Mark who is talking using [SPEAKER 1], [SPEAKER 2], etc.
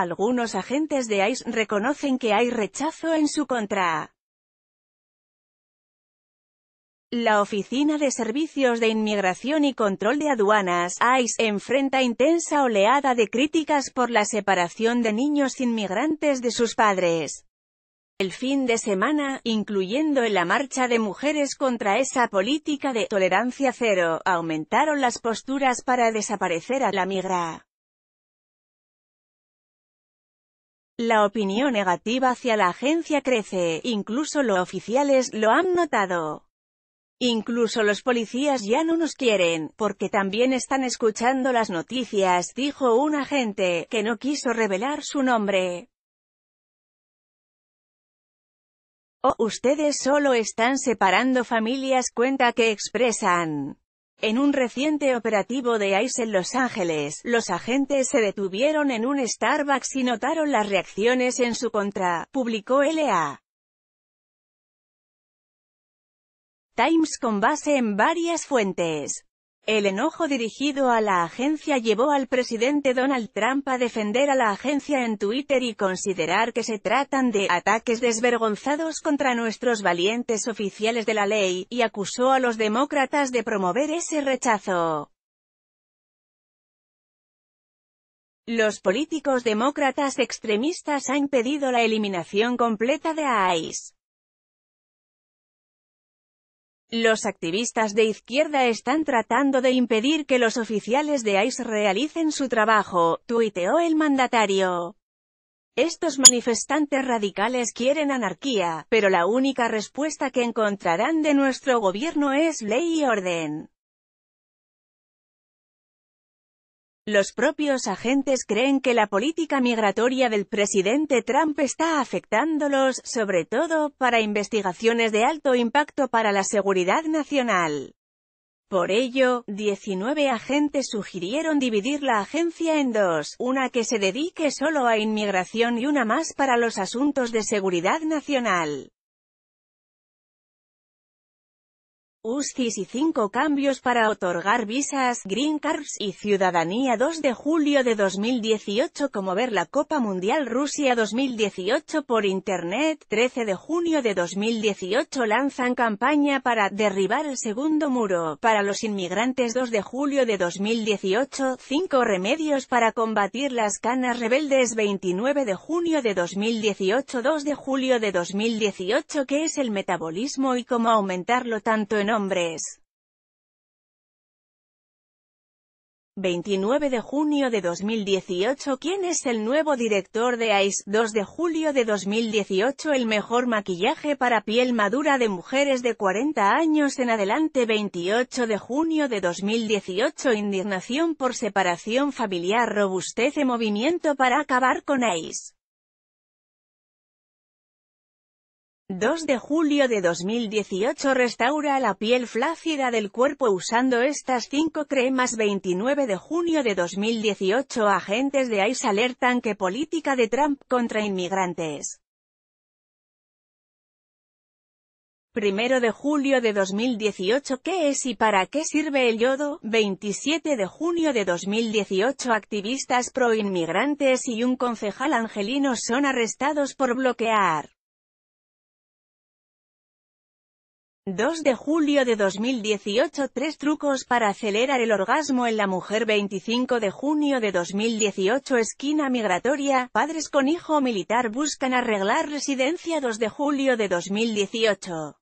[SPEAKER 1] Algunos agentes de ICE reconocen que hay rechazo en su contra. La Oficina de Servicios de Inmigración y Control de Aduanas, ICE, enfrenta intensa oleada de críticas por la separación de niños inmigrantes de sus padres. El fin de semana, incluyendo en la marcha de mujeres contra esa política de tolerancia cero, aumentaron las posturas para desaparecer a la migra. La opinión negativa hacia la agencia crece, incluso los oficiales lo han notado. Incluso los policías ya no nos quieren, porque también están escuchando las noticias, dijo un agente, que no quiso revelar su nombre. ustedes solo están separando familias cuenta que expresan. En un reciente operativo de ICE en Los Ángeles, los agentes se detuvieron en un Starbucks y notaron las reacciones en su contra, publicó LA. Times con base en varias fuentes. El enojo dirigido a la agencia llevó al presidente Donald Trump a defender a la agencia en Twitter y considerar que se tratan de «ataques desvergonzados contra nuestros valientes oficiales de la ley», y acusó a los demócratas de promover ese rechazo. Los políticos demócratas extremistas han pedido la eliminación completa de ICE. Los activistas de izquierda están tratando de impedir que los oficiales de ICE realicen su trabajo, tuiteó el mandatario. Estos manifestantes radicales quieren anarquía, pero la única respuesta que encontrarán de nuestro gobierno es ley y orden. Los propios agentes creen que la política migratoria del presidente Trump está afectándolos, sobre todo, para investigaciones de alto impacto para la seguridad nacional. Por ello, 19 agentes sugirieron dividir la agencia en dos, una que se dedique solo a inmigración y una más para los asuntos de seguridad nacional. USCIS y cinco cambios para otorgar visas, green cards y ciudadanía 2 de julio de 2018 como ver la Copa Mundial Rusia 2018 por Internet 13 de junio de 2018 lanzan campaña para derribar el segundo muro para los inmigrantes 2 de julio de 2018 5 remedios para combatir las canas rebeldes 29 de junio de 2018 2 de julio de 2018 que es el metabolismo y cómo aumentarlo tanto en Hombres. 29 de junio de 2018 ¿Quién es el nuevo director de ICE? 2 de julio de 2018 El mejor maquillaje para piel madura de mujeres de 40 años en adelante 28 de junio de 2018 Indignación por separación familiar Robustece movimiento para acabar con ICE 2 de julio de 2018 Restaura la piel flácida del cuerpo usando estas 5 cremas 29 de junio de 2018 Agentes de ICE alertan que política de Trump contra inmigrantes 1 de julio de 2018 ¿Qué es y para qué sirve el yodo? 27 de junio de 2018 Activistas pro-inmigrantes y un concejal angelino son arrestados por bloquear 2 de julio de 2018 Tres trucos para acelerar el orgasmo en la mujer 25 de junio de 2018 Esquina migratoria, padres con hijo militar buscan arreglar residencia 2 de julio de 2018